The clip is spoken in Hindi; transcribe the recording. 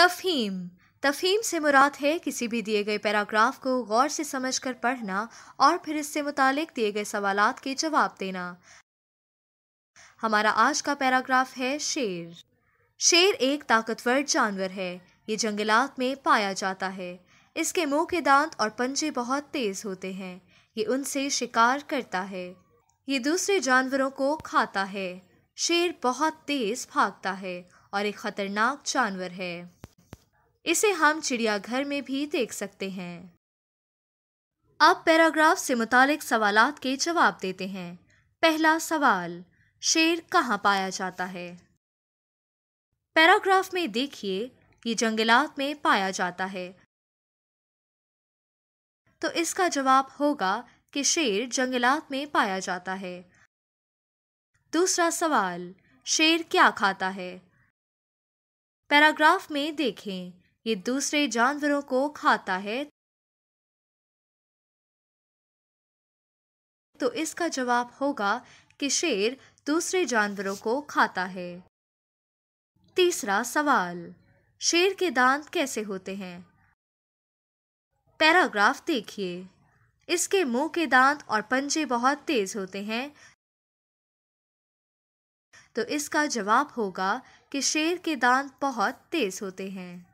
तफहीम तफहीम से मुराद है किसी भी दिए गए पैराग्राफ को गौर से समझकर पढ़ना और फिर इससे मुतालिक दिए गए सवाल के जवाब देना हमारा आज का पैराग्राफ है शेर शेर एक ताकतवर जानवर है ये जंगलात में पाया जाता है इसके मुंह के दांत और पंजे बहुत तेज़ होते हैं ये उनसे शिकार करता है ये दूसरे जानवरों को खाता है शेर बहुत तेज़ भागता है और एक ख़तरनाक जानवर है इसे हम चिड़ियाघर में भी देख सकते हैं अब पैराग्राफ से मुतालिक सवाल के जवाब देते हैं पहला सवाल शेर कहाँ पाया जाता है पैराग्राफ में देखिए कि जंगलात में पाया जाता है तो इसका जवाब होगा कि शेर जंगलात में पाया जाता है दूसरा सवाल शेर क्या खाता है पैराग्राफ में देखें ये दूसरे जानवरों को खाता है तो इसका जवाब होगा कि शेर दूसरे जानवरों को खाता है तीसरा सवाल शेर के दांत कैसे होते हैं पैराग्राफ देखिए इसके मुंह के दांत और पंजे बहुत तेज होते हैं तो इसका जवाब होगा कि शेर के दांत बहुत तेज होते हैं